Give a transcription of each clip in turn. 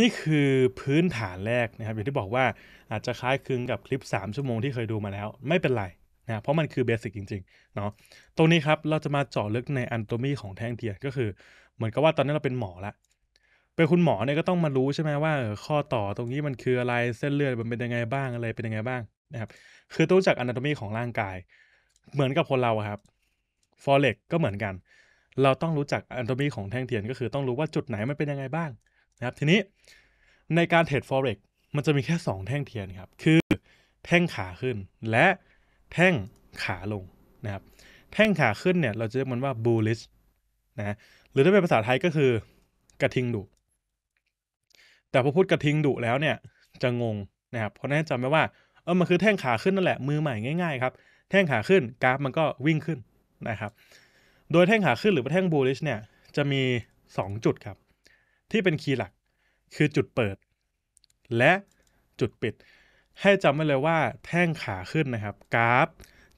นี่คือพื้นฐานแรกนะครับ อย่างที่บอกว่าอาจจะคล้ายคลึงกับคลิป 3 ชั่วโมงที่เคยดูมาแล้ว ไม่เป็นไรนะเพราะมันคือเบสิกจริงๆ เนาะตรงนี้ครับ เราจะมาเจาะลึกในอันโตมีของแท่งเทียนก็คือ เหมือนกับว่าตอนนี้เราเป็นหมอละเป็นคุณหมอเนี่ยก็ต้องมารู้ใช่ไหมว่า ข้อต่อตรงนี้มันคืออะไรเส้นเลือดมันเป็นยังไงบ้างอะไรเป็นยังไงบ้างนะครับคือต้องรู้จักอันโตมีของร่างกาย เหมือนกับคนเราครับฟอเร็กก็เหมือนกัน เราต้องรู้จักอันโตมีของแท่งเทียนก็คือต้องรู้ว่าจุดไหนมันเป็นยังไงบ้างนะครับทีนี้ในการเทรด forex มันจะมีแค่ 2 แท่งเทียนครับ คือแท่งขาขึ้นและแท่งขาลงนะครับ แท่งขาขึ้นเนี่ยเราจะเรียกมันว่า bullish นะ หรือถ้าเป็นภาษาไทยก็คือกระทิงดุ แต่พอพูดกระทิงดุแล้วเนี่ยจะงงนะครับ เพราะน่าจำไว้ว่าเออมันคือแท่งขาขึ้นนั่นแหละมือใหม่ง่ายๆครับ แท่งขาขึ้นกราฟมันก็วิ่งขึ้นนะครับ โดยแท่งขาขึ้นหรือว่าแท่ง bullish เนี่ยจะมี 2 จุดครับที่เป็นคีย์หลักคือจุดเปิด และจุดปิด ให้จำไว้เลยว่าแท่งขาขึ้นนะครับ กราฟ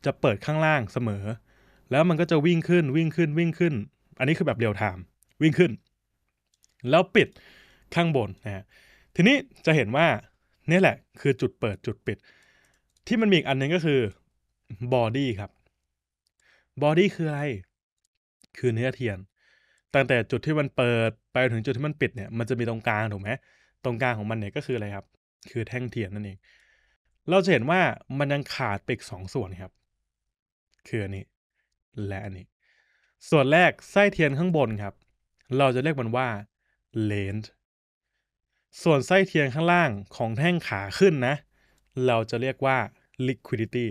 จะเปิดข้างล่างเสมอ แล้วมันก็จะวิ่งขึ้นวิ่งขึ้นวิ่งขึ้น อันนี้คือแบบเรียวไทม์วิ่งขึ้น แล้วปิดข้างบนนะทีนี้จะเห็นว่านี่แหละคือจุดเปิดจุดปิด ที่มันมีอีกอันนึงก็คือบอดี้ครับบอดี้คืออะไรคือเนื้อเทียนตั้งแต่จุดที่มันเปิดไปถึงจุดที่มันปิดเนี่ยมันจะมีตรงกลางถูกไหมตรงกลางของมันเนี่ยก็คืออะไรครับ คือแท่งเทียนนั่นเองเราจะเห็นว่ามันยังขาดไปอีกสองส่วนครับคืออันนี้และอันนี้ ส่วนแรกไส้เทียนข้างบนครับ เราจะเรียกมันว่าเลนส์ส่วนไส้เทียนข้างล่างของแท่งขาขึ้นนะ เราจะเรียกว่า liquidity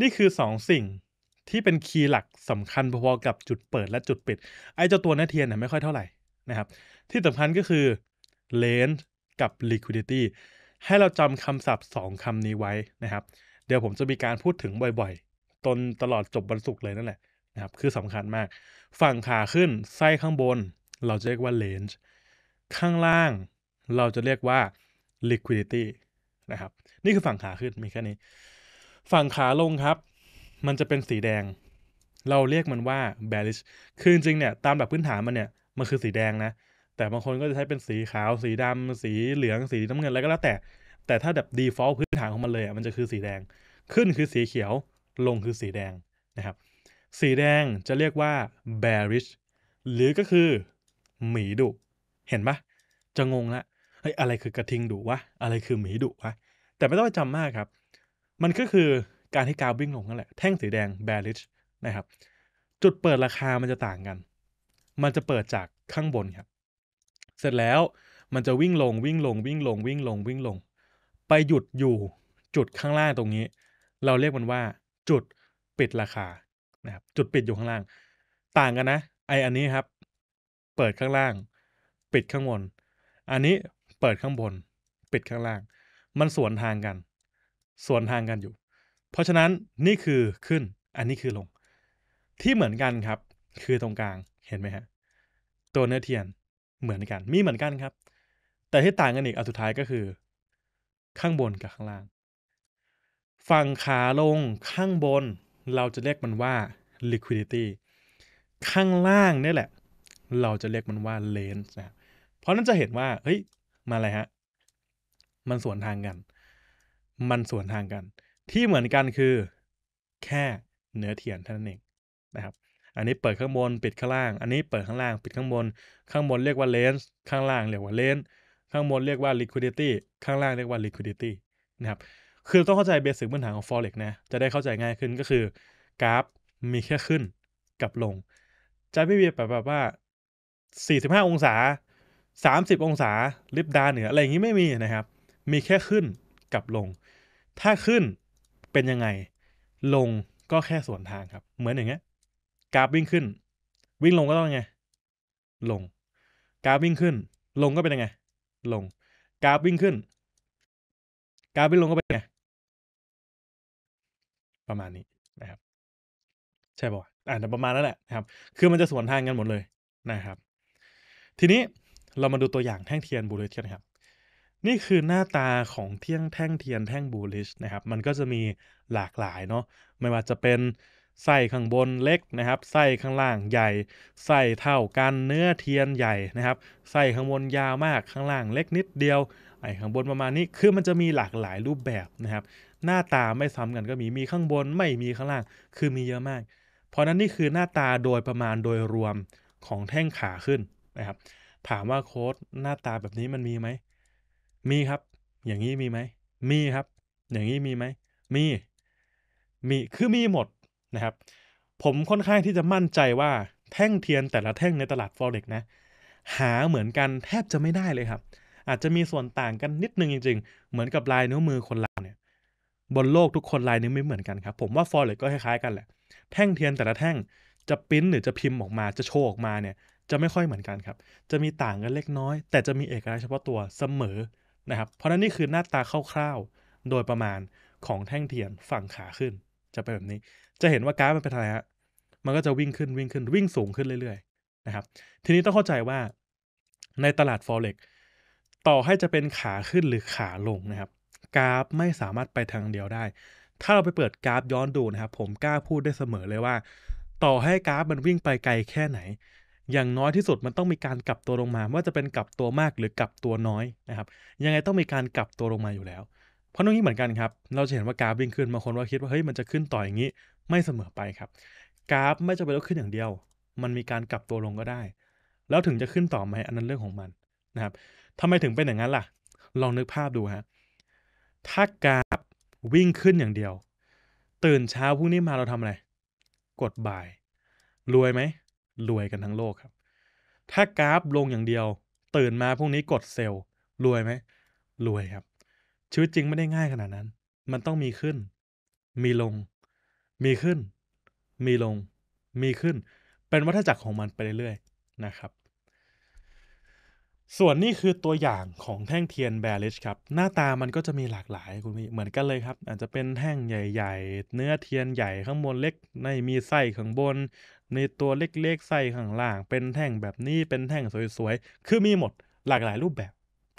นี่คือ 2 สิ่งที่เป็นคีย์หลักสำคัญพอๆกับจุดเปิดและจุดปิด ไอ้เจ้าตัวหน้าเทียนเนี่ยไม่ค่อยเท่าไหร่นะครับ ที่สำคัญก็คือเลนส์กับ liquidity ให้เราจำคำศัพท์ 2 คำนี้ไว้นะครับ เดี๋ยวผมจะมีการพูดถึงบ่อยๆ ตนตลอดจบวันศุกร์เลยนั่นแหละนะครับคือสำคัญมากฝั่งขาขึ้นไส้ข้างบนเราจะเรียกว่า range ข้างล่างเราจะเรียกว่า liquidity นะครับ นี่คือฝั่งขาขึ้นมีแค่นี้ ฝั่งขาลงครับมันจะเป็นสีแดง เราเรียกมันว่า bearish คือจริงเนี่ยตามแบบพื้นฐานมันเนี่ยมันคือสีแดงนะ แต่บางคนก็จะใช้เป็นสีขาว สีดำ สีเหลือง สีน้ำเงินอะไรก็แล้วแต่ แต่ถ้าแบบ default พื้นฐานของมันเลยมันจะคือสีแดง ขึ้นคือสีเขียว ลงคือสีแดงนะครับ สีแดงจะเรียกว่า bearish หรือก็คือหมีดุ เห็นปะจะงงละเฮ้ยอะไรคือกระทิงดุวะ อะไรคือหมีดุวะ แต่ไม่ต้องไปจำมากครับ มันก็คือการที่กาววิ่งลงนั่นแหละแท่งสีแดง bearish นะครับจุดเปิดราคามันจะต่างกัน มันจะเปิดจากข้างบนครับเสร็จแล้วมันจะวิ่งลงวิ่งลงวิ่งลงวิ่งลงวิ่งลง ไปหยุดอยู่ จุดข้างล่างตรงนี้ เราเรียกมันว่า จุดปิดราคานะครับจุดปิดอยู่ข้างล่าง ต่างกันนะไออันนี้ครับ เปิดข้างล่าง ปิดข้างบน อันนี้เปิดข้างบน ปิดข้างล่าง มันสวนทางกันสวนทางกันอยู่เพราะฉะนั้นนี่คือขึ้น อันนี้คือลงที่เหมือนกันครับ คือตรงกลางเห็นไหมฮะตัวเนื้อเทียนเหมือนกัน มีเหมือนกันครับ แต่ที่ต่างกันอีก อันสุดท้ายก็คือ ข้างบนกับข้างล่างฝั่งขาลงข้างบน เราจะเรียกมันว่า liquidity ข้างล่างนี่แหละ เราจะเรียกมันว่า range นะเพราะนั้นจะเห็นว่า เฮ้ยมาอะไรฮะมันสวนทางกัน มันสวนทางกันที่เหมือนกันคือแค่เนื้อเทียนเท่านั้นเองนะครับ อันนี้เปิดข้างบน ปิดข้าง ล่าง อันนี้เปิดข้างล่างปิดข้างบน ข้างบนเรียกว่าเลนส์ข้างล่างเรียกว่าเลนส์ข้างบนเรียกว่า liquidity ข้างล่างเรียกว่า liquidity นะครับ คือต้องเข้าใจเบสิกพื้นฐานของ forex นะ จะได้เข้าใจง่ายขึ้นก็คือกราฟมีแค่ขึ้นกับลง จะไม่มีแบบแบบว่า 45 องศา 30 องศาลิบดาเหนืออะไรอย่างนี้ไม่มีนะครับ มีแค่ขึ้นกับลง ถ้าขึ้นเป็นยังไง ลงก็แค่ส่วนทางครับ เหมือนอย่างเงี้ย กราฟวิ่งขึ้น วิ่งลงก็ต้องไง ลง กราฟวิ่งขึ้น ลงก็เป็นยังไง ลง กราฟวิ่งขึ้น กราฟวิ่งลงก็เป็นยังไง ประมาณนี้นะครับ ใช่ป่ะอ่า่ประมาณนั้นแหละนะครับ คือมันจะสวนทางกันหมดเลยนะครับ ทีนี้เรามาดูตัวอย่างแท่งเทียนบูเลเทียนครับนี่คือหน้าตาของเที่ยงแท่งเทียนแท่งบูลิชนะครับ มันก็จะมีหลากหลายเนาะ ไม่ว่าจะเป็นไส้ข้างบนเล็กนะครับไส้ข้างล่างใหญ่ไส้เท่ากันเนื้อเทียนใหญ่นะครับไส้ข้างบนยาวมากข้างล่างเล็กนิดเดียว ไอ้ข้างบนประมาณนี้ คือมันจะมีหลากหลายรูปแบบนะครับ หน้าตาไม่ซ้ำกันก็มี มีข้างบนไม่มีข้างล่าง คือมีเยอะมาก เพราะนั้นนี่คือหน้าตาโดยประมาณโดยรวมของแท่งขาขึ้นนะครับ ถามว่าโค้ดหน้าตาแบบนี้มันมีไหมมีครับ อย่างนี้มีไหม มีครับ อย่างนี้มีไหม มี มีคือมีหมดนะครับ ผมค่อนข้างที่จะมั่นใจว่าแท่งเทียนแต่ละแท่งในตลาดฟอเร็กนะ หาเหมือนกันแทบจะไม่ได้เลยครับ อาจจะมีส่วนต่างกันนิดนึงจริง ๆ เหมือนกับลายนิ้วมือคนเราเนี่ย บนโลกทุกคนลายนิ้วไม่เหมือนกันครับ ผมว่า f o เร็ก็คล้ายๆกันแหละ แท่งเทียนแต่ละแท่งจะปิ้นหรือจะพิมพ์ออกมาจะโชว์ออกมาเนี่ย จะไม่ค่อยเหมือนกันครับ จะมีต่างกันเล็กน้อย แต่จะมีเอกลักษณ์เฉพาะตัวเสมอนะครับเพราะนั่นนี่คือหน้าตาคร่าวๆโดยประมาณของแท่งเทียนฝั่งขาขึ้น จะเป็นแบบนี้ จะเห็นว่ากราฟมันเป็นอะไรฮะมันก็จะวิ่งขึ้นวิ่งขึ้นวิ่งสูงขึ้นเรื่อยๆนะครับ ทีนี้ต้องเข้าใจว่าในตลาด forex ต่อให้จะเป็นขาขึ้นหรือขาลงนะครับ กราฟไม่สามารถไปทางเดียวได้ ถ้าเราไปเปิดกราฟย้อนดูนะครับ ผมกล้าพูดได้เสมอเลยว่า ต่อให้กราฟมันวิ่งไปไกลแค่ไหนอย่างน้อยที่สุดมันต้องมีการกลับตัวลงมา ว่าจะเป็นกลับตัวมากหรือกลับตัวน้อยนะครับ ยังไงต้องมีการกลับตัวลงมาอยู่แล้ว เพราะตรงนี้เหมือนกันครับ เราจะเห็นว่ากราฟวิ่งขึ้นบางคนว่าคิดว่าเฮ้ยมันจะขึ้นต่ออย่างนี้ ไม่เสมอไปครับ กราฟไม่จำเป็นต้องขึ้นอย่างเดียว มันมีการกลับตัวลงก็ได้ แล้วถึงจะขึ้นต่อไหมอันนั้นเรื่องของมันนะครับทำไมถึงเป็นอย่างนั้นล่ะ ลองนึกภาพดูฮะถ้ากราฟวิ่งขึ้นอย่างเดียว ตื่นเช้าพรุ่งนี้มาเราทำอะไรกดบ่าย รวยไหมรวยกันทั้งโลกครับ ถ้ากราฟลงอย่างเดียว ตื่นมาพรุ่งนี้กดเซลล์รวยไหมรวยครับ ชีวิตจริงไม่ได้ง่ายขนาดนั้น มันต้องมีขึ้น มีลง มีขึ้น มีลง มีขึ้น เป็นวัฏจักรของมันไปเรื่อยๆนะครับ ส่วนนี้คือตัวอย่างของแท่งเทียนแบริชครับ หน้าตามันก็จะมีหลากหลายคุณพี่เหมือนกันเลยครับ อาจจะเป็นแท่งใหญ่ ๆ เนื้อเทียนใหญ่ข้างบนเล็ก ในมีไส้ข้างบนในตัวเล็กๆ ใส่ข้างล่าง เป็นแท่งแบบนี้เป็นแท่งสวยๆ คือมีหมดหลากหลายรูปแบบ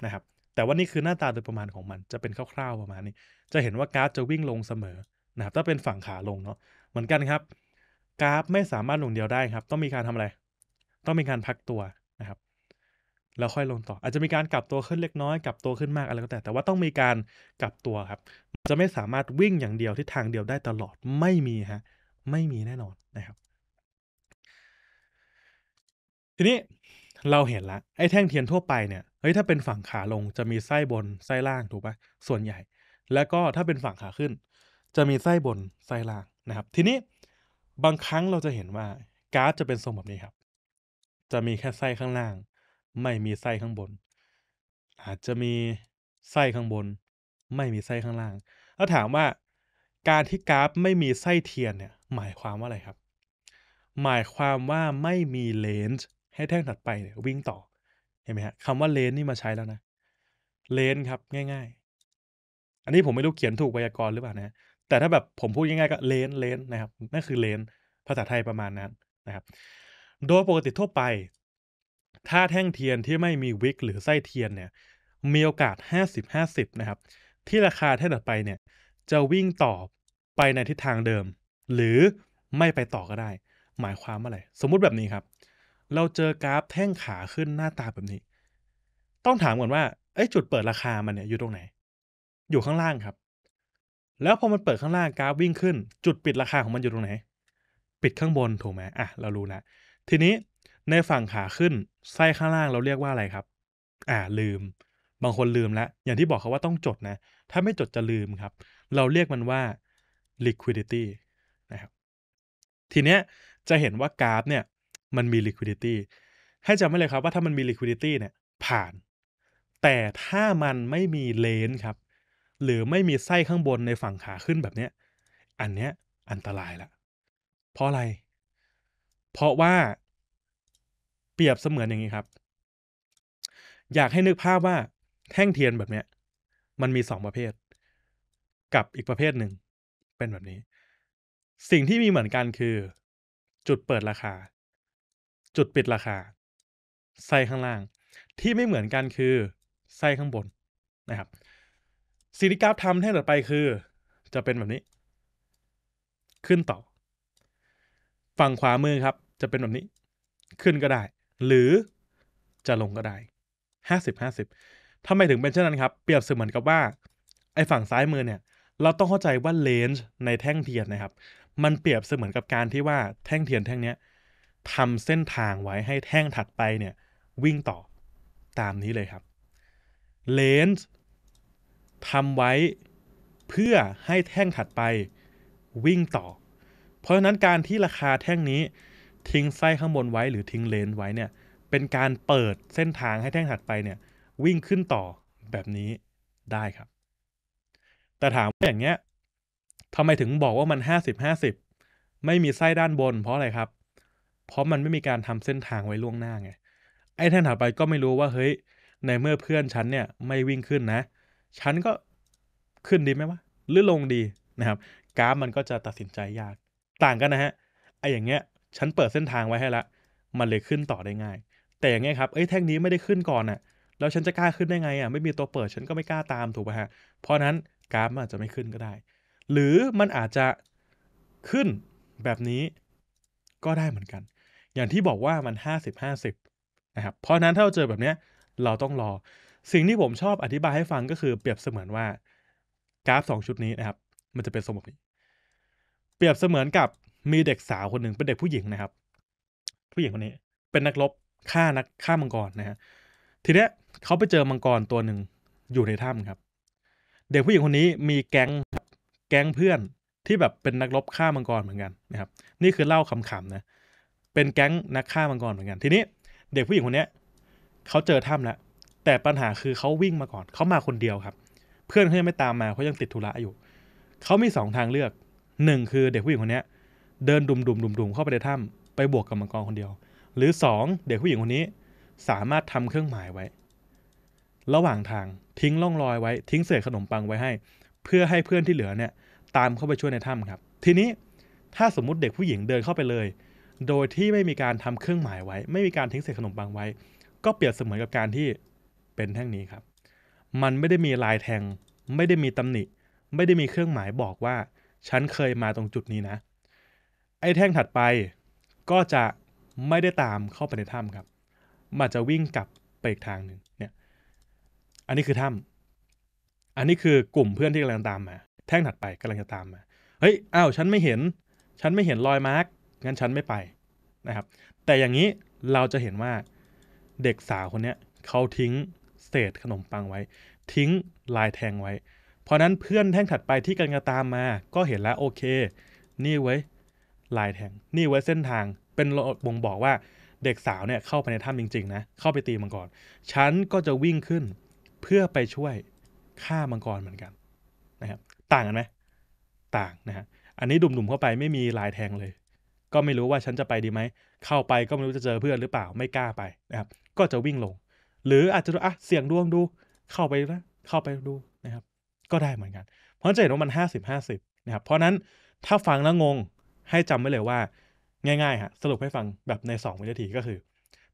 นะครับ แต่ว่านี่คือหน้าตาโดยประมาณของมันจะเป็นคร่าวๆ ประมาณนี้ จะเห็นว่ากราฟจะวิ่งลงเสมอนะครับ ถ้าเป็นฝั่งขาลงเนาะเหมือนกันครับกราฟไม่สามารถลงเดียวได้ครับ ต้องมีการทำอะไร ต้องมีการพักตัวนะครับแล้วค่อยลงต่อ อาจจะมีการกลับตัวขึ้นเล็กน้อยกลับตัวขึ้นมากอะไรก็แต่แต่ว่าต้องมีการกลับตัวครับจะไม่สามารถวิ่งอย่างเดียวทิศทางเดียวได้ตลอดไม่มีฮะไม่มีแน่นอนนะครับทีนี้เราเห็นละไอ้แท่งเทียนทั่วไปเนี่ยเฮ้ยถ้าเป็นฝั่งขาลงจะมีไส้บนไส้ล่างถูกปะส่วนใหญ่ แล้วก็ถ้าเป็นฝั่งขาขึ้น จะมีไส้บนไส้ล่างนะครับ ทีนี้บางครั้งเราจะเห็นว่าการ์ดจะเป็นทรงแบบนี้ครับ จะมีแค่ไส้ข้างล่าง ไม่มีไส้ข้างบน อาจจะมีไส้ข้างบน ไม่มีไส้ข้างล่างแล้วถามว่า การที่กราฟไม่มีไส้เทียนเนี่ยหมายความว่าอะไรครับ หมายความว่าไม่มีเลนส์ให้แท่งถัดไปเนี่ยวิ่งต่อเห็นไหมฮะคำว่าเลนนี่มาใช้แล้วนะเลนครับง่าย ๆ อันนี้ผมไม่รู้เขียนถูกไวยากรณ์หรือเปล่านะแต่ถ้าแบบผมพูดง่าย ๆ ก็เลนเลนนะครับ นั่นคือเลนภาษาไทยประมาณนั้นนะครับ โดยปกติทั่วไป ถ้าแท่งเทียนที่ไม่มีวิกหรือไส้เทียนเนี่ย มีโอกาส 50-50 นะครับ ที่ราคาแท่งถัดไปเนี่ย จะวิ่งต่อไปในทิศทางเดิม หรือไม่ไปต่อก็ได้ หมายความว่าอะไรสมมุติแบบนี้ครับเราเจอกราฟแท่งขาขึ้นหน้าตาแบบนี้ ต้องถามก่อนว่าไอ้จุดเปิดราคามันเนี่ยอยู่ตรงไหน อยู่ข้างล่างครับ แล้วพอมันเปิดข้างล่างกราฟวิ่งขึ้น จุดปิดราคาของมันอยู่ตรงไหน ปิดข้างบนถูกไหมอ่ะเรารู้นะทีนี้ในฝั่งขาขึ้นไส้ข้างล่างเราเรียกว่าอะไรครับ อ่าลืม บางคนลืมแล้วอย่างที่บอกเขาว่าต้องจดนะถ้าไม่จดจะลืมครับ เราเรียกมันว่า liquidity นะครับทีเนี้ยจะเห็นว่ากราฟเนี่ยมันมี liquidity ให้จำไว้เลยครับว่าถ้ามันมี liquidity เนี่ย ผ่าน แต่ถ้ามันไม่มีเลนครับ หรือไม่มีไส้ข้างบนในฝั่งขาขึ้นแบบเนี้ยอันเนี้ยอันตรายละ เพราะอะไร เพราะว่า เปรียบเสมือนอย่างนี้ครับ อยากให้นึกภาพว่า แท่งเทียนแบบเนี้ยมันมีสองประเภท กับอีกประเภทหนึ่งเป็นแบบนี้ สิ่งที่มีเหมือนกันคือ จุดเปิดราคาจุดปิดราคาไสข้างล่าง ที่ไม่เหมือนกันคือไสข้างบนนะครับสิ่งที่กราฟทำแท่งต่อไปคือ จะเป็นแบบนี้ ขึ้นต่อ ฝั่งขวามือครับ จะเป็นแบบนี้ ขึ้นก็ได้ หรือจะลงก็ได้ห้าสิบห้าสิบทำไมถึงเป็นเช่นนั้นครับ เปรียบเสมือนกับว่าไอ้ฝั่งซ้ายมือเนี่ย เราต้องเข้าใจว่าเลนจ์ในแท่งเทียนนะครับ มันเปรียบเสมือนกับการที่ว่าแท่งเทียนแท่งเนี้ยทำเส้นทางไว้ให้แท่งถัดไปเนี่ยวิ่งต่อตามนี้เลยครับเลนส์ทำไว้เพื่อให้แท่งถัดไปวิ่งต่อ เพราะฉะนั้นการที่ราคาแท่งนี้ทิ้งไส้ข้างบนไว้หรือทิ้งเลนส์ไว้เนี่ยเป็นการเปิดเส้นทางให้แท่งถัดไปเนี่ยวิ่งขึ้นต่อแบบนี้ได้ครับ แต่ถามว่าอย่างเงี้ยทำไมถึงบอกว่ามัน 50-50 ไม่มีไส้ด้านบนเพราะอะไรครับเพราะมันไม่มีการทำเส้นทางไว้ล่วงหน้าไง ไอ้ท่านถัดไปก็ไม่รู้ว่าเฮ้ย ในเมื่อเพื่อนฉันเนี่ยไม่วิ่งขึ้นนะ ฉันก็ขึ้นดีไหมวะ หรือลงดีนะครับ กราฟมันก็จะตัดสินใจยาก ต่างกันนะฮะ ไอ้อย่างเงี้ยฉันเปิดเส้นทางไว้ให้ละ มันเลยขึ้นต่อได้ง่าย แต่อย่างเงี้ยครับ เอ้ยแท่งนี้ไม่ได้ขึ้นก่อนอะ่ะแล้วฉันจะกล้าขึ้นได้ไงอะ่ะ ไม่มีตัวเปิด ฉันก็ไม่กล้าตามถูกป่ะฮะ เพราะนั้นกราฟอาจจะไม่ขึ้นก็ได้ หรือมันอาจจะขึ้นแบบนี้ก็ได้เหมือนกันอย่างที่บอกว่ามัน 50-50 นะครับ เพราะนั้นถ้าเราเจอแบบนี้เราต้องรอ สิ่งที่ผมชอบอธิบายให้ฟังก็คือ เปรียบเสมือนว่า กราฟ2ชุดนี้นะครับ มันจะเป็นสมบบนี้เปรียบเสมือนกับมีเด็กสาวคนหนึ่งเป็นเด็กผู้หญิงนะครับ ผู้หญิงคนนี้เป็นนักรบฆ่านักฆ่ามังกรนะฮะทีเนี้ยเขาไปเจอมังกรตัวหนึ่งอยู่ในถ้ำครับเด็กผู้หญิงคนนี้มีแก๊งแก๊งเพื่อนที่แบบเป็นนักรบฆ่ามังกรเหมือนกันนะครับ นี่คือเล่าขำๆนะเป็นแก๊งนักฆ่ามังกรเหมือนกัน ทีนี้ เด็กผู้หญิงคนนี้เขาเจอถ้ำแล้ว แต่ปัญหาคือเขาวิ่งมาก่อนเขามาคนเดียวครับ เพื่อนเขายังไม่ตามมาเขายังติดธุระอยู่ เขามีสองทางเลือกหนึ่งคือเด็กผู้หญิงคนนี้เดินดุมดุมดุมดุมเข้าไปในถ้ำไปบวกกับมังกรคนเดียว หรือสองเด็กผู้หญิงคนนี้สามารถทำเครื่องหมายไว้ ระหว่างทางทิ้งล่องรอยไว้ทิ้งเศษขนมปังไว้ให้ เพื่อให้เพื่อนที่เหลือเนี่ยตามเข้าไปช่วยในถ้ำครับ ทีนี้ถ้าสมมุติเด็กผู้หญิงเดินเข้าไปเลยโดยที่ไม่มีการทำเครื่องหมายไว้ ไม่มีการทิ้งเศษขนมปังไว้ ก็เปรียบเสมือนกับการที่เป็นแท่งนี้ครับ มันไม่ได้มีลายแทง ไม่ได้มีตำหนิ ไม่ได้มีเครื่องหมายบอกว่าฉันเคยมาตรงจุดนี้นะ ไอ้แท่งถัดไปก็จะไม่ได้ตามเข้าไปในถ้ำครับมันจะวิ่งกลับไปอีกทางหนึ่งเนี่ยอันนี้คือถ้ำอันนี้คือกลุ่มเพื่อนที่กำลังตามมา แท่งถัดไปกำลังจะตามมาเฮ้ยอ้าวฉันไม่เห็น ฉันไม่เห็นรอยมาร์กงั้นฉันไม่ไปนะครับ แต่อย่างนี้เราจะเห็นว่าเด็กสาวคนนี้เขาทิ้งเศษขนมปังไว้ ทิ้งลายแทงไว้ เพราะนั้นเพื่อนแท่งถัดไปที่กันกระตามมาก็เห็นแล้วโอเค นี่ไว้ลายแทง นี่ไว้เส้นทางเป็นบ่งบอกว่าเด็กสาวเนี่ยเข้าไปในถ้ำจริง ๆ นะ เข้าไปตีมังกร ฉันก็จะวิ่งขึ้นเพื่อไปช่วยฆ่ามังกรเหมือนกันนะครับต่างกันไหมต่างนะฮะอันนี้ดุ่มๆเข้าไปไม่มีลายแทงเลยก็ไม่รู้ว่าฉันจะไปดีไหม เข้าไปก็ไม่รู้จะเจอเพื่อนหรือเปล่า ไม่กล้าไปนะครับ ก็จะวิ่งลง หรืออาจจะอ่ะเสี่ยงดวงดู เข้าไปนะเข้าไปดูนะครับ ก็ได้เหมือนกัน เพราะจะเห็นว่ามัน50 50นะครับ เพราะนั้นถ้าฟังแล้วงงให้จำไว้เลยว่า ง่ายๆฮะสรุปให้ฟังแบบใน2วินาทีก็คือ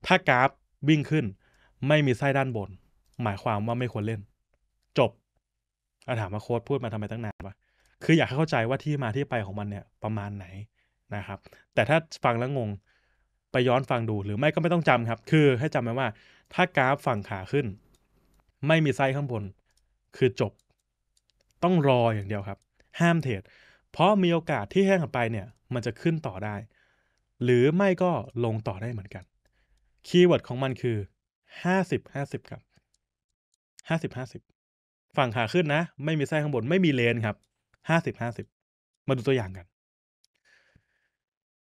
ถ้ากราฟวิ่งขึ้น ไม่มีไส้ด้านบน หมายความว่าไม่ควรเล่น จบอาถามมาโค้ดพูดมาทำไมตั้งนานวะ คืออยากให้เข้าใจว่าที่มาที่ไปของมันเนี่ย ประมาณไหนนะครับแต่ถ้าฟังแล้วงง ไปย้อนฟังดูหรือไม่ก็ไม่ต้องจำครับ คือให้จำไว้ว่า ถ้ากราฟฝั่งขาขึ้น ไม่มีไส้ข้างบน คือจบ ต้องรออย่างเดียวครับห้ามเทรดเพราะมีโอกาสที่แห้งไปเนี่ย มันจะขึ้นต่อได้ หรือไม่ก็ลงต่อได้เหมือนกันคีย์เวิร์ดของมันคือ50 50ครับ50 50ฝั่งขาขึ้นนะ ไม่มีไส้ข้างบนไม่มีเลนครับ50 50มาดูตัวอย่างกัน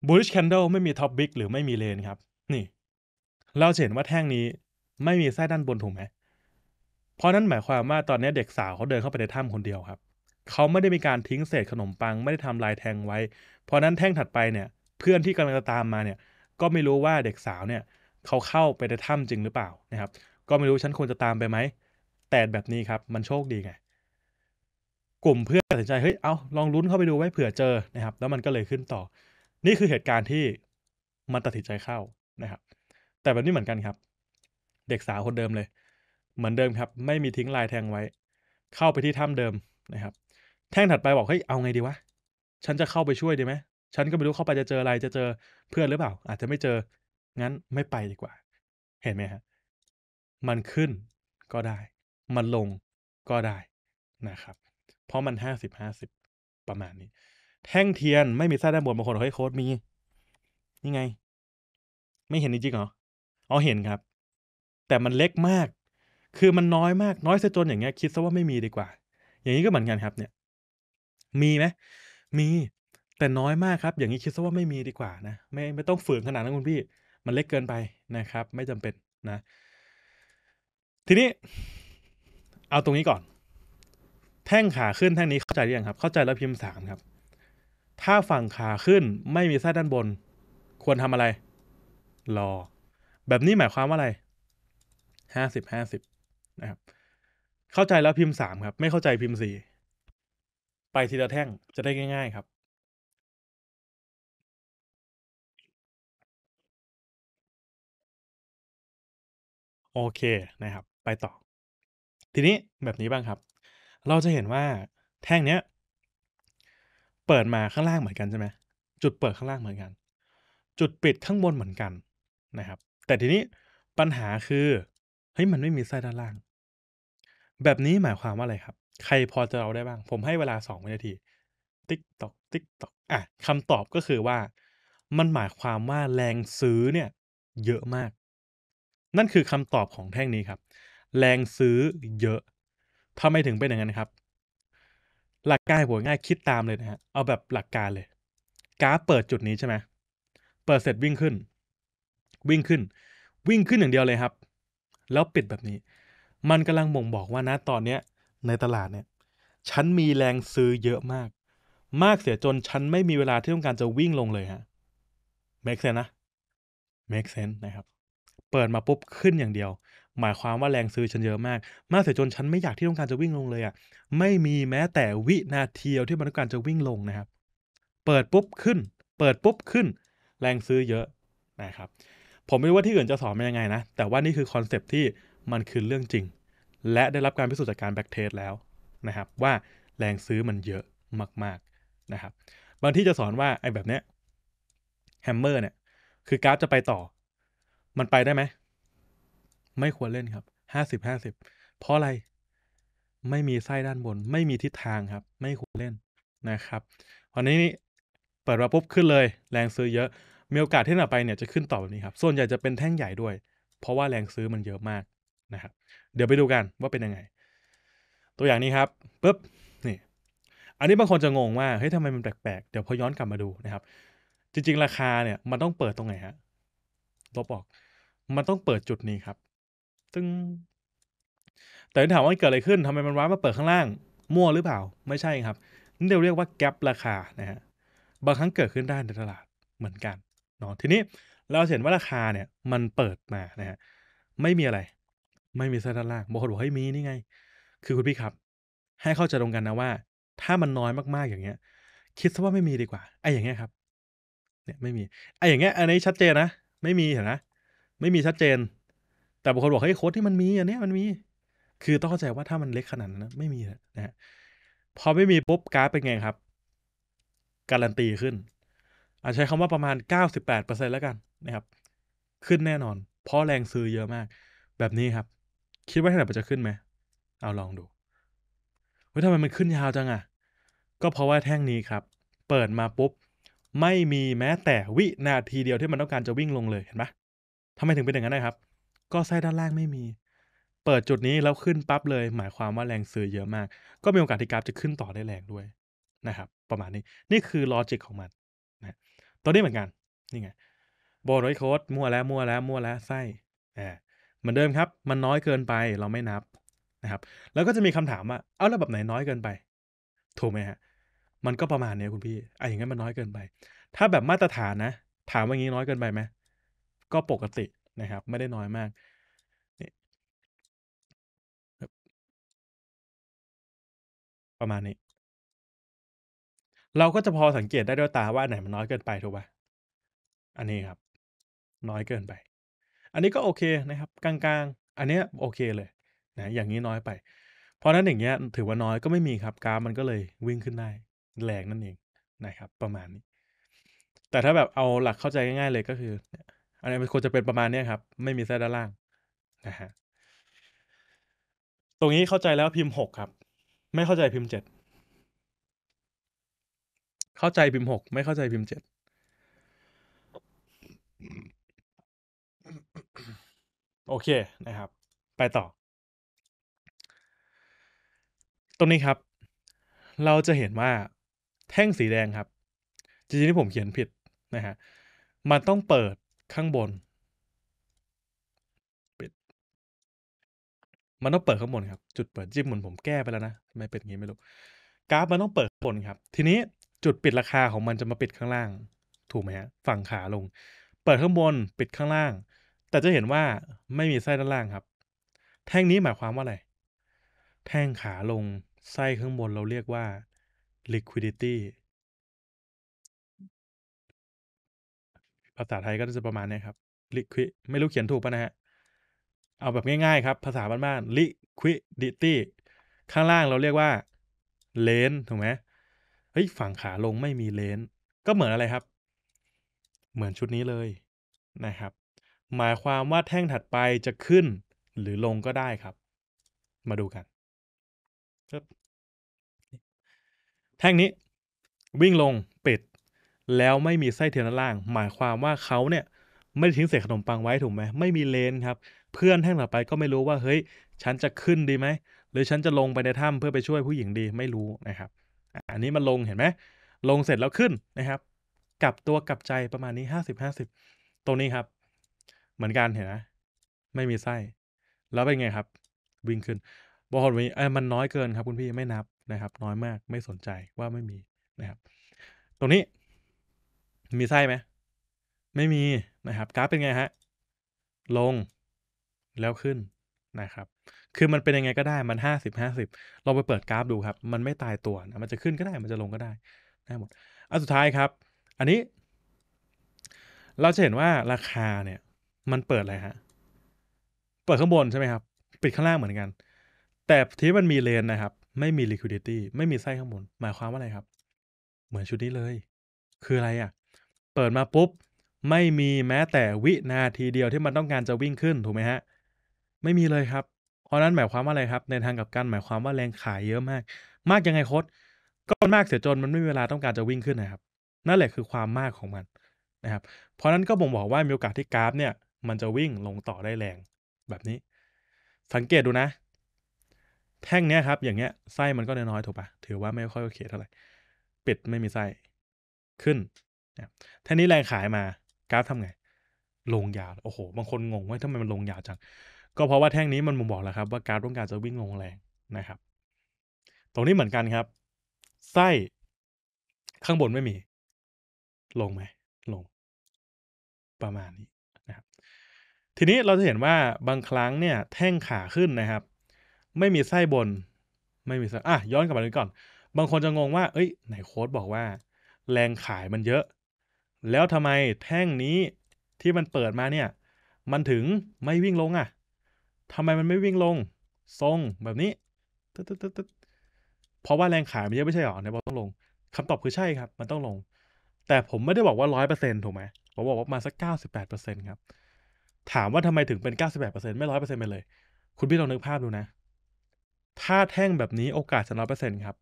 บูริชแคนเดลไม่มีท็อปบิ๊กหรือไม่มีเลนครับ นี่ เราเห็นว่าแท่งนี้ไม่มีไส้ด้านบนถูกไหมเพราะนั้นหมายความว่าตอนนี้เด็กสาวเขาเดินเข้าไปในถ้ำคนเดียวครับเขาไม่ได้มีการทิ้งเศษขนมปังไม่ได้ทำลายแทงไว้ เพราะนั้นแท่งถัดไปเนี่ยเพื่อนที่กำลังจะตามมาเนี่ย ก็ไม่รู้ว่าเด็กสาวเนี่ยเขาเข้าไปในถ้ำจริงหรือเปล่านะครับ ก็ไม่รู้ฉันควรจะตามไปไหมแต่แบบนี้ครับมันโชคดีไง กลุ่มเพื่อนตัดสินใจเฮ้ยเอาลองลุ้นเข้าไปดูไว้เผื่อเจอนะครับแล้วมันก็เลยขึ้นต่อนี่คือเหตุการณ์ที่มันตัดสินใจเข้านะครับ แต่แบบนี้เหมือนกันครับ เด็กสาวคนเดิมเลย เหมือนเดิมครับ ไม่มีทิ้งลายแทงไว้ เข้าไปที่ถ้าเดิมนะครับ แท่งถัดไปบอกเฮ้ยเอาไงดีวะฉันจะเข้าไปช่วยดีไหมฉันก็ไม่รู้เข้าไปจะเจออะไร จะเจอเพื่อนหรือเปล่า อาจจะไม่เจองั้นไม่ไปดีกว่า เห็นไหมฮะมันขึ้นก็ได้ มันลงก็ได้นะครับ เพราะมันห้าสิบห้าสิบประมาณนี้แท่งเทียน ไม่มีไส้ด้านบนบางคนเห้โค้ดมี นี่ไง ไม่เห็นจริงเหรออ๋อเห็นครับ แต่มันเล็กมาก คือมันน้อยมากน้อยซะจนอย่างเงี้ย คิดซะว่าไม่มีดีกว่า อย่างนี้ก็เหมือนกันครับ เนี่ย มีไหมมีแต่น้อยมากครับ อย่างนี้คิดซะว่าไม่มีดีกว่า นะ ไม่ไม่ต้องฝืนขนาดนั้นคุณพี่มันเล็กเกินไปนะครับ ไม่จำเป็นนะ ทีนี้ เอาตรงนี้ก่อน แท่งขาขึ้นแท่งนี้เข้าใจหรือยังครับ เข้าใจแล้วพิมพ์สามครับถ้าฝั่งขาขึ้นไม่มีไส้ด้านบน ควรทำอะไร รอ แบบนี้หมายความว่าอะไรห้าสิบห้าสิบนะครับ เข้าใจแล้วพิมพ์สามครับ ไม่เข้าใจพิมพ์สี่ไปทีละแท่งจะได้ง่ายๆครับ โอเคนะครับ ไปต่อ ทีนี้แบบนี้บ้างครับ เราจะเห็นว่าแท่งเนี้ยเปิดมาข้างล่างเหมือนกันใช่ไหมจุดเปิดข้างล่างเหมือนกัน จุดปิดข้างบนเหมือนกันนะครับ แต่ทีนี้ปัญหาคือเฮ้ยมันไม่มีไส้ด้านล่าง แบบนี้หมายความว่าอะไรครับ ใครพอจะเราได้บ้าง ผมให้เวลาสองวินาที ติ๊กตอกติ๊กตอกอ่ะคำตอบก็คือว่ามันหมายความว่าแรงซื้อเนี่ย เยอะมาก นั่นคือคำตอบของแท่งนี้ครับ แรงซื้อเยอะทำไมถึงเป็นอย่างนั้นครับหลักการหัวง่ายคิดตามเลยนะฮะเอาแบบหลักการเลยกราฟเปิดจุดนี้ใช่ไหมเปิดเสร็จวิ่งขึ้น วิ่งขึ้น วิ่งขึ้นอย่างเดียวเลยครับ แล้วปิดแบบนี้ มันกำลังบ่งบอกว่านะตอนเนี้ยในตลาดเนี่ยฉันมีแรงซื้อเยอะมาก มากเสียจนฉันไม่มีเวลาที่ต้องการจะวิ่งลงเลยฮะ make sense นะ make sense นะครับเปิดมาปุ๊บ ขึ้นอย่างเดียวหมายความว่าแรงซื้อฉันเยอะมาก มากเสียจนฉันไม่อยากที่ต้องการจะวิ่งลงเลยอะ่ะไม่มีแม้แต่วินาทีเดียวที่มันต้องการจะวิ่งลงนะครับ เปิดปุ๊บขึ้น เปิดปุ๊บขึ้น แรงซื้อเยอะนะครับ ผมไม่รู้ว่าที่อื่นจะสอนเป็นยังไงนะ แต่ว่านี่คือคอนเซปที่มันคือเรื่องจริง และได้รับการพิสูจน์จากการแบ็กเทสแล้วนะครับ ว่าแรงซื้อมันเยอะมากๆนะครับบางที่จะสอนว่าไอ้แบบเนี้ยแฮมเมอร์เนี่ยคือกราฟจะไปต่อ มันไปได้ไหมไม่ควรเล่นครับห้าสิบห้าสิบเพราะอะไรไม่มีไส้ด้านบน ไม่มีทิศทางครับ ไม่ควรเล่นนะครับวันนี้เปิดมาปุ๊บขึ้นเลย แรงซื้อเยอะมีโอกาสที่หนาไปเนี่ยจะขึ้นต่อแบบนี้ครับ ส่วนใหญ่จะเป็นแท่งใหญ่ด้วย เพราะว่าแรงซื้อมันเยอะมากนะครับเดี๋ยวไปดูกันว่าเป็นยังไง ตัวอย่างนี้ครับปุ๊บนี่ อันนี้บางคนจะงงว่าเฮ้ยทำไมมันแปลกๆเดี๋ยวพอย้อนกลับมาดูนะครับ จริง ๆ ราคาเนี่ยมันต้องเปิดตรงไหนฮะลบออกมันต้องเปิดจุดนี้ครับตึงแต่ถามว่าเกิดอะไรขึ้นทำไมมันว้ามาเปิดข้างล่าง มั่วหรือเปล่า ไม่ใช่ครับนี่เรเรียกว่าแกลบราคานะฮะบางครั้งเกิดขึ้นได้ในตลาดเหมือนกันเนาะทีนี้เราเห็นว่าราคาเนี่ย มันเปิดมานะฮะไม่มีอะไร ไม่มีเส้นด้านล่างบางคนบอกเฮ้ยมีนี่ไง คือคุณพี่ครับ ให้เข้าใจตรงกันนะว่า ถ้ามันน้อยมากๆอย่างเงี้ย คิดซะว่าไม่มีดีกว่าไอ้อย่างเงี้ยครับเนี่ยไม่มีไอ้อย่างเงี้ยอันนี้ชัดเจนนะไม่มีเห็นนะไม่มีชัดเจนแต่บางคนบอกเฮ้ยโค้ดที่มันมีอันนี้มันมี คือต้องเข้าใจว่าถ้ามันเล็กขนาดนั้นไม่มีนะฮะพอไม่มีปุ๊บกราฟเป็นไงครับ การันตีขึ้น อาจใช้คำว่าประมาณ98%แล้วกันนะครับ ขึ้นแน่นอนเพราะแรงซื้อเยอะมาก แบบนี้ครับ คิดว่าเท่าไหร่จะขึ้นไหม เอาลองดูว่้ทำไมมันขึ้นยาวจังอะ่ะ ก็เพราะว่าแท่งนี้ครับ เปิดมาปุ๊บ ไม่มีแม้แต่วินาทีเดียวที่มันต้องการจะวิ่งลงเลยเห็นไหมทำไมถึงเป็นอย่างนั้นนะครับก็ไส้ด้านล่างไม่มี เปิดจุดนี้แล้วขึ้นปั๊บเลย หมายความว่าแรงซื้อเยอะมาก ก็มีโอกาสที่กราฟจะขึ้นต่อได้แรงด้วยนะครับ ประมาณนี้นี่คือลอจิกของมันนะตัวนี้เหมือนกัน นี่ไงบอดไอโค้ดมั่วแล้ว มั่วแล้ว มั่วแล้วไส้อ่เหมือนเดิมครับ มันน้อยเกินไป เราไม่นับนะครับ แล้วก็จะมีคำถามว่าเอาแล้วแบบไหนน้อยเกินไปถูกไหมฮะมันก็ประมาณนี้คุณพี่ไออย่างงั้นมันน้อยเกินไป ถ้าแบบมาตรฐานนะ ถามว่างี้น้อยเกินไปไหมก็ปกตินะครับ ไม่ได้น้อยมากประมาณนี้ เราก็จะพอสังเกตได้ด้วยตาว่าไหน มันน้อยเกินไปถูกป่ะอันนี้ครับ น้อยเกินไป อันนี้ก็โอเคนะครับกลางๆ อันนี้โอเคเลย นะ อย่างนี้น้อยไปเพราะนั้นอย่างเงี้ย ถือว่าน้อยก็ไม่มีครับกราฟมันก็เลยวิ่งขึ้นได้ แรงนั่นเองนะครับ ประมาณนี้ แต่ถ้าแบบเอาหลักเข้าใจง่าย ๆ เลยก็คืออันนี้มันควรจะเป็นประมาณนี้ครับ ไม่มีเส้นด้านล่างนะฮะตรงนี้เข้าใจแล้วพิมพ์หกครับ ไม่เข้าใจพิมพ์เจ็ดเข้าใจพิมพ์หกไม่เข้าใจพิมพ์เจ็ดโอเคนะครับ ไปต่อ ตรงนี้ครับ เราจะเห็นว่า แท่งสีแดงครับ จริงๆที่ผมเขียนผิดนะฮะมันต้องเปิดข้างบนปิด มันต้องเปิดข้างบนครับ จุดเปิดจิ้มเหมือนผมแก้ไปแล้วนะทำไมเป็นงี้ไม่รู้กราฟมันต้องเปิดข้างบนครับ ทีนี้จุดปิดราคาของมันจะมาปิดข้างล่าง ถูกไหมฮะฝั่งขาลง เปิดข้างบนปิดข้างล่าง แต่จะเห็นว่าไม่มีไส้ด้านล่างครับ แท่งนี้หมายความว่าอะไร แท่งขาลงไส้ข้างบนเราเรียกว่า liquidity ภาษาไทยก็จะประมาณนี้ครับลิควิไม่รู้เขียนถูกปะนะฮะ เอาแบบง่ายๆครับภาษาบ้านๆลิควิดิตี้ข้างล่างเราเรียกว่าเลนถูกไหมเฮ้ยฝั่งขาลงไม่มีเลนก็เหมือนอะไรครับ เหมือนชุดนี้เลยนะครับ หมายความว่าแท่งถัดไปจะขึ้น หรือลงก็ได้ครับ มาดูกัน แท่งนี้ วิ่งลงปิดแล้วไม่มีไส้เทียนด้านล่าง หมายความว่าเขาเนี่ย ไม่ได้ทิ้งเศษขนมปังไว้ถูกไหมไม่มีเลนครับ เพื่อนแท่งต่อไปก็ไม่รู้ว่า เฮ้ย ฉันจะขึ้นดีไหมหรือฉันจะลงไปในถ้ำเพื่อไปช่วยผู้หญิงดีไม่รู้นะครับอันนี้มันลงเห็นไหมลงเสร็จแล้วขึ้นนะครับกลับตัวกลับใจประมาณนี้ห้าสิบห้าสิบตรงนี้ครับ เหมือนกันเห็นนะไม่มีไส้แล้วเป็นไงครับ วิ่งขึ้นบอลวิ่งมันน้อยเกินครับ คุณพี่ไม่นับนะครับ น้อยมาก ไม่สนใจว่าไม่มีนะครับ ตรงนี้มีไส้ไหมไม่มี นะครับ กราฟเป็นไงฮะลงแล้วขึ้นนะครับ คือมันเป็นยังไงก็ได้มัน 50 50เราไปเปิดกราฟดูครับ มันไม่ตายตัวนะมันจะขึ้นก็ได้ มันจะลงก็ได้ได้หมดอันสุดท้ายครับ อันนี้ เราจะเห็นว่าราคาเนี่ย มันเปิดอะไรฮะเปิดข้างบนใช่ไหมครับ ปิดข้างล่างเหมือนกัน แต่ที่มันมีเลนนะครับไม่มี liquidity ไม่มีไส้ข้างบนหมายความว่าอะไรครับ เหมือนชุดนี้เลย คืออะไรอะ่ะเปิดมาปุ๊บไม่มีแม้แต่วินาทีเดียวที่มันต้องการจะวิ่งขึ้นถูกไหมฮะ ไม่มีเลยครับ เพราะนั้นหมายความว่าอะไรครับ ในทางกับการหมายความว่าแรงขายเยอะมาก มากยังไงโค้ดก็มากเสียจนมันไม่มีเวลาต้องการจะวิ่งขึ้นนะครับ นั่นแหละคือความมากของมันนะครับ เพราะนั้นก็บ่งบอกว่ามีโอกาสที่กราฟ เนี่ย มันจะวิ่งลงต่อได้แรงแบบนี้ สังเกตดูนะ แท่งเนี้ยครับ อย่างเงี้ยไส้มันก็น้อยๆถูกปะถือว่าไม่ค่อยโอเคเท่าไหร่ปิดไม่มีไส้ขึ้นนะท่านี้แรงขายมากราฟทำไง ลงยาวโอ้โห บางคนงงว่าทำไมมันลงยาวจังก็เพราะว่าแท่งนี้มันมบอกแล้วครับ ว่ากราฟต้องการจะวิ่งลงแรงนะครับ ตรงนี้เหมือนกันครับไส้ ข้างบนไม่มี ลงไหมลง ประมาณนี้นะครับทีนี้เราจะเห็นว่าบางครั้งเนี่ย แท่งขาขึ้นนะครับ ไม่มีไส้บน ไม่มีไส้อ่ะย้อนกลับมาดูก่อน บางคนจะงงว่าเอ้ยไหนโค้ดบอกว่า แรงขายมันเยอะแล้วทำไมแท่งนี้ที่มันเปิดมาเนี่ยมันถึงไม่วิ่งลงอะ่ะทำไมมันไม่วิ่งลงทรงแบบนี้ตึ๊ดตึ๊ดตึ๊ดเพราะว่าแรงขายมันเยอะไม่ใช่หรอในบอลต้องลง คำตอบคือใช่ครับ มันต้องลง แต่ผมไม่ได้บอกว่าร้อยเปอร์เซ็นต์ถูกไหมผมบอกว่ามาสักเก้าสิบแปดเปอร์เซ็นต์ครับถามว่าทำไมถึงเป็นเก้าสิบแปดเปอร์เซ็นต์ไม่ร้อยเปอร์เซ็นต์ไปเลยคุณพี่ลองนึกภาพดูนะ ถ้าแท่งแบบนี้โอกาสจะร้อยเปอร์เซ็นต์ครับ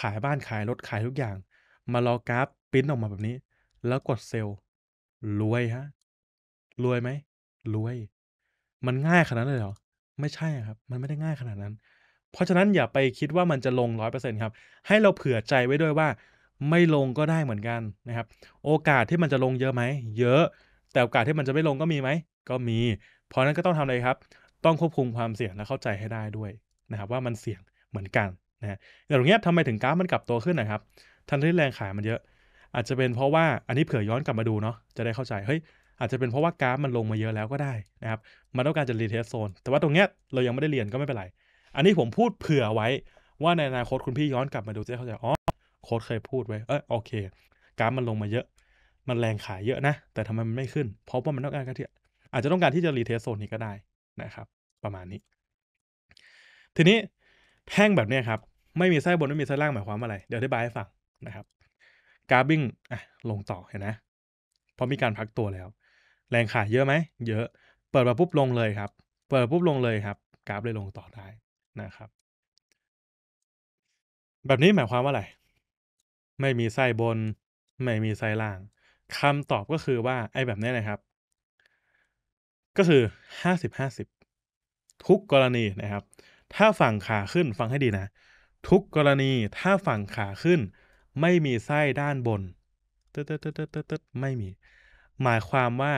ขายบ้านขายรถขายทุกอย่าง มารอกราฟปิ้นออกมาแบบนี้แล้วกดเซลล์รวยฮะรวยไหมรวย มันง่ายขนาดนั้นเลยเหรอไม่ใช่ครับ มันไม่ได้ง่ายขนาดนั้น เพราะฉะนั้นอย่าไปคิดว่ามันจะลงร้อยเปอร์เซ็นครับ ให้เราเผื่อใจไว้ด้วยว่า ไม่ลงก็ได้เหมือนกันนะครับ โอกาสที่มันจะลงเยอะไหม เยอะ แต่โอกาสที่มันจะไม่ลงก็มีไหม ก็มี เพราะนั้นก็ต้องทำอะไรครับ ต้องควบคุมความเสี่ยงและเข้าใจให้ได้ด้วยนะครับ ว่ามันเสี่ยงเหมือนกันนะอย่างเงี้ยทำไมถึงกราฟมันกลับตัวขึ้นนะครับทันที่แรงขายมันเยอะอาจจะเป็นเพราะว่าอันนี้เผื่อย้อนกลับมาดูเนาะจะได้เข้าใจ เฮ้ย อาจจะเป็นเพราะว่ากราฟมันลงมาเยอะแล้วก็ได้นะครับมันต้องการจะรีเทสโซนแต่ว่าตรงเนี้ยเรายังไม่ได้เรียนก็ไม่เป็นไร อันนี้ผมพูดเผื่อไว้ว่าในอนาคตคุณพี่ย้อนกลับมาดูจะเข้าใจอ๋อโค้ดเคยพูดไว้ เออโอเคกราฟมันลงมาเยอะ มันแรงขายเยอะนะแต่ทำไมมันไม่ขึ้น เพราะว่ามันต้องการกระเที่อาจจะต้องการที่จะรีเทสโซนนี้ก็ได้นะครับประมาณนี้ ทีนี้แท่งแบบนี้ครับไม่มีไส้บนไม่มีไส้ล่างหมายความอะไรเดี๋ยวอธิบายให้ฟังนะครับกาบิงอ่ะลงต่อเห็นนะเพราะมีการพักตัวแล้ว แรงขายเยอะไหมเยอะ เปิดมาปุ๊บลงเลยครับ เปิดปุ๊บลงเลยครับ กราฟเลยลงต่อได้นะครับ แบบนี้หมายความว่าอะไรไม่มีไส้บน ไม่มีไส้ล่าง คำตอบก็คือว่าไอ้แบบนี้นะครับ ก็คือห้าสิบห้าสิบทุกกรณีนะครับ ถ้าฝั่งขาขึ้นฟังให้ดีนะ ทุกกรณีถ้าฝั่งขาขึ้นไม่มีไส้ด้านบนตตตตตไม่มี หมายความว่า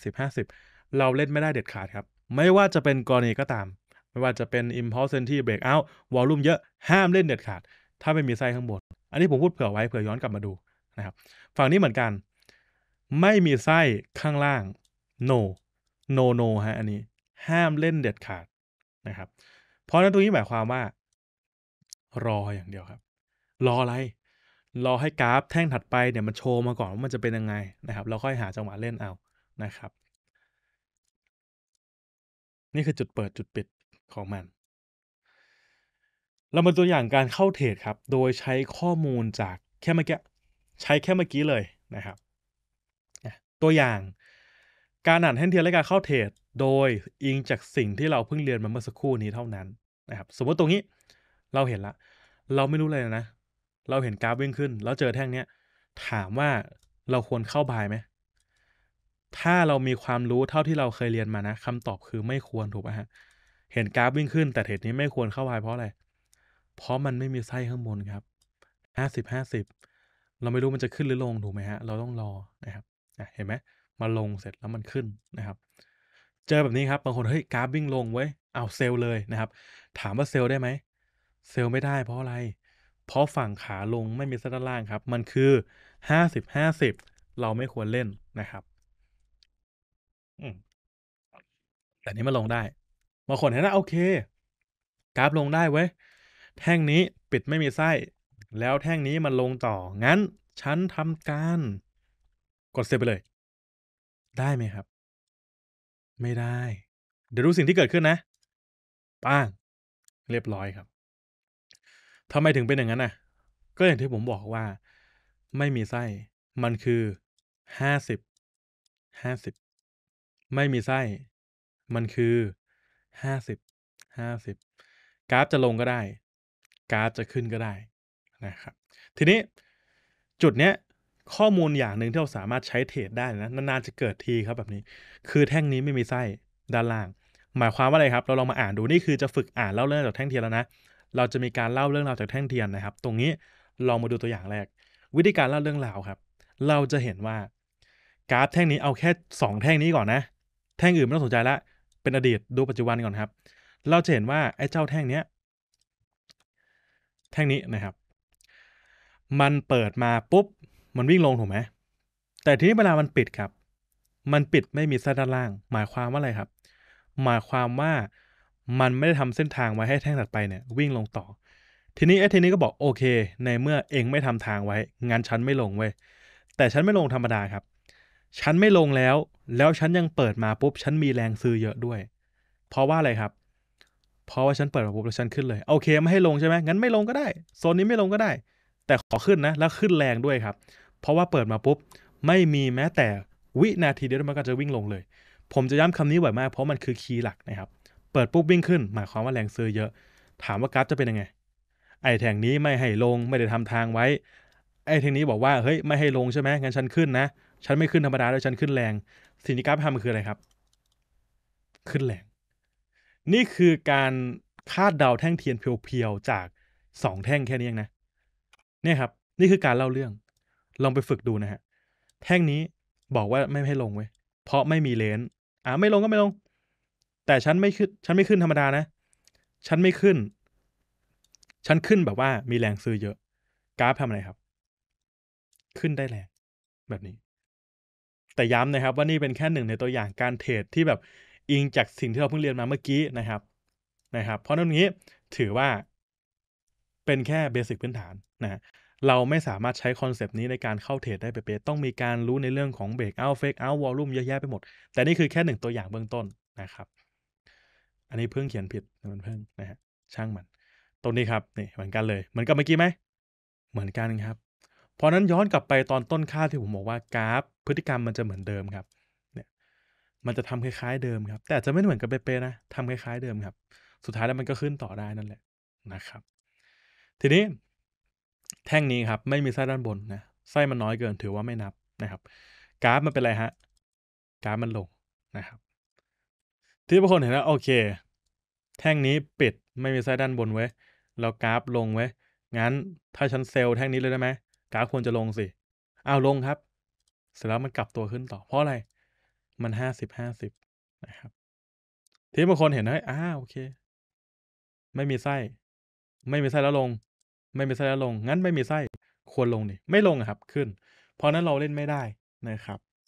50 50เราเล่นไม่ได้เด็ดขาดครับ ไม่ว่าจะเป็นกรณีก็ตาม ไม่ว่าจะเป็น impulse sentry breakout วอลลุ่มเยอะ ห้ามเล่นเด็ดขาด ถ้าไม่มีไส้ข้างบน อันนี้ผมพูดเผื่อไว้เผื่อย้อนกลับมาดูนะครับ ฝั่งนี้เหมือนกัน ไม่มีไส้ข้างล่าง no no no ฮะ อันนี้ ห้ามเล่นเด็ดขาดนะครับ เพราะนั้นตรงนี้หมายความว่า รออย่างเดียวครับ รออะไรรอให้กราฟแท่งถัดไปเนี่ยมันโชว์มาก่อนว่ามันจะเป็นยังไงนะครับ เราค่อยหาจังหวะเล่นเอานะครับ นี่คือจุดเปิดจุดปิดของมัน เรามาตัวอย่างการเข้าเทรดครับ โดยใช้ข้อมูลจากแค่เมื่อกี้ใช้แค่เมื่อกี้เลยนะครับตัวอย่างการอ่านแท่งเทียนและการเข้าเทรดโดยอิงจากสิ่งที่เราเพิ่งเรียนมาเมื่อสักครู่นี้เท่านั้นนะครับ สมมติตรงนี้เราเห็นละ เราไม่รู้เลยนะเราเห็นกราฟวิ่งขึ้น แล้วเจอแท่งเนี้ยถามว่าเราควรเข้าบายไหมถ้าเรามีความรู้เท่าที่เราเคยเรียนมานะคำตอบคือไม่ควรถูกไหมฮะเห็นกราฟวิ่งขึ้น แต่เทรดนี้ไม่ควรเข้าบายเพราะอะไร เพราะมันไม่มีไส้ข้างบนครับห้าสิบห้าสิบเราไม่รู้มันจะขึ้นหรือลงถูกไหมฮะ เราต้องรอนะครับเห็นไหมมาลงเสร็จแล้วมันขึ้นนะครับ เจอแบบนี้ครับบางคนเฮ้ยกราฟวิ่งลงไว้เอาเซลเลยนะครับ ถามว่าเซลได้ไหมเซลไม่ได้ เพราะอะไรเพราะฝั่งขาลงไม่มีเส้นด้านล่างครับ มันคือหห้้าสิบาสิบเราไม่ควรเล่นนะครับแต่นี้มันลงได้บางคนเห็นนะโอเค กราฟลงได้เว้ย แท่งนี้ปิดไม่มีไส้ แล้วแท่งนี้มันลงต่อ งั้นฉันทำการ กดเซฟไปเลย ได้ไหมครับ ไม่ได้ เดี๋ยวดูสิ่งที่เกิดขึ้นนะ ป้าง เรียบร้อยครับทำไมถึงเป็นอย่างนั้นน่ะ ก็อย่างที่ผมบอกว่า ไม่มีไส้ มันคือห้าสิบห้าสิบไม่มีไส้ มันคือห้าสิบห้าสิบกราฟจะลงก็ได้ กราฟจะขึ้นก็ได้นะครับทีนี้จุดเนี้ย ข้อมูลอย่างหนึ่งที่เราสามารถใช้เทรดได้นะนานๆจะเกิดทีครับ แบบนี้ คือแท่งนี้ไม่มีไส้ด้านล่าง หมายความว่าอะไรครับ เราลองมาอ่านดูนี่คือจะฝึกอ่านเล่าเรื่องจากแท่งเทียนแล้วนะเราจะมีการเล่าเรื่องราวจากแท่งเทียนนะครับ ตรงนี้ ลองมาดูตัวอย่างแรก วิธีการเล่าเรื่องราวครับ เราจะเห็นว่า กราฟแท่งนี้เอาแค่2แท่งนี้ก่อนนะ แท่งอื่นไม่ต้องสนใจละเป็นอดีตดูปัจจุบันก่อนครับ เราจะเห็นว่า ไอ้เจ้าแท่งเนี้ย แท่งนี้นะครับ มันเปิดมาปุ๊บ มันวิ่งลงถูกไหมแต่ทีนี้เวลามันปิดครับ มันปิดไม่มีเส้นด้านล่าง หมายความว่าอะไรครับ หมายความว่ามันไม่ได้ทำเส้นทางไว้ให้แท่งถัดไปเนี่ยวิ่งลงต่อ ทีนี้ไอ้ทีนี้ก็บอกโอเค ในเมื่อเองไม่ทำทางไว้งานฉันไม่ลงเว้ยแต่ฉันไม่ลงธรรมดาครับฉันไม่ลงแล้วแล้วฉันยังเปิดมาปุ๊บฉันมีแรงซื้อเยอะด้วย เพราะว่าอะไรครับ เพราะว่าฉันเปิดมาปุ๊บแล้วฉันขึ้นเลยโอเคไม่ให้ลงใช่ไหมงั้นไม่ลงก็ได้โซนนี้ไม่ลงก็ได้ แต่ขอขึ้นนะ แล้วขึ้นแรงด้วยครับ เพราะว่าเปิดมาปุ๊บไม่มีแม้แต่วินาทีเดียวมันก็จะวิ่งลงเลย ผมจะย้ำคำนี้บ่อยมาก เพราะมันคือคีย์หลักนะครับเปิดปุ๊บวิ่งขึ้น หมายความว่าแรงซื้อเยอะ ถามว่ากราฟจะเป็นยังไง ไอแท่งนี้ไม่ให้ลงไม่ได้ทำทางไว้ ไอแท่งนี้บอกว่าเฮ้ยไม่ให้ลงใช่ไหมงั้นฉันขึ้นนะ ฉันไม่ขึ้นธรรมดาแล้วฉันขึ้นแรงสิ่งที่กราฟทำคืออะไรครับ ขึ้นแรง นี่คือการคาดเดาแท่งเทียนเพียวๆจากสองแท่งแค่นี้เองนะเนี่ยครับนี่คือการเล่าเรื่อง ลองไปฝึกดูนะฮะแท่งนี้บอกว่าไม่ให้ลงเว้ยเพราะไม่มีเลนอ่าไม่ลงก็ไม่ลงแต่ฉันไม่ขึ้น ฉันไม่ขึ้นธรรมดานะ ฉันไม่ขึ้น ฉันขึ้นแบบว่ามีแรงซื้อเยอะ กราฟทำอะไรครับ ขึ้นได้แรง แบบนี้ แต่ย้ำนะครับว่านี่เป็นแค่หนึ่งในตัวอย่างการเทรดที่แบบอิงจากสิ่งที่เราเพิ่งเรียนมาเมื่อกี้นะครับ นะครับ เพราะตรงนี้ถือว่าเป็นแค่เบสิกพื้นฐานนะเราไม่สามารถใช้คอนเซปต์นี้ในการเข้าเทรดได้เป๊ะๆต้องมีการรู้ในเรื่องของเบรกเอาท์เฟกเอาท์วอลลุ่มเยอะแยะ ไปหมด แต่นี่คือแค่หนึ่งตัวอย่างเบื้องต้นนะครับอันนี้เพิ่งเขียนผิดมันเพิ่งนะฮะช่างมันตรงนี้ครับนี่เหมือนกันเลย เหมือนกับเมื่อกี้ไหมเหมือนกันครับ เพราะนั้นย้อนกลับไปตอนต้นค่าที่ผมบอกว่า กราฟ พฤติกรรมมันจะเหมือนเดิมครับ เนี่ย มันจะทำคล้ายๆเดิมครับ แต่จะไม่เหมือนกับเป๊ะๆนะทำคล้ายๆเดิมครับ สุดท้ายแล้วมันก็ขึ้นต่อได้นั่นแหละนะครับ ทีนี้ แท่งนี้ครับ ไม่มีไส้ด้านบนนะไส้มันน้อยเกินถือว่าไม่นับนะครับ กราฟมันเป็นอะไรฮะกราฟมันลงนะครับที่บางคนเห็นล้วโอเค แท่งนี้ปิดไม่มีไส้ด้านบนไว้เรากราฟลงไว้งั้นถ้าฉันเซลล์แท่งนี้เลยได้ไหมกราฟควรจะลงสิเอาลงครับ เสร็จแล้วมันกลับตัวขึ้นต่อเพราะอะไร มันห้าสิบห้าสิบนะครับที่บางคนเห็นนะอ้าโอเค ไม่มีไส้ไม่มีไส้แล้วลง ไม่มีไส้แล้วลง งั้นไม่มีไส้ควรลงนี่ไม่ลงครับขึ้น เพราะนั้นเราเล่นไม่ได้นะครับ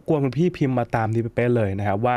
บกวนคุณพี่พิมพ์มาตามนี้เป๊ะเลยนะครับว่า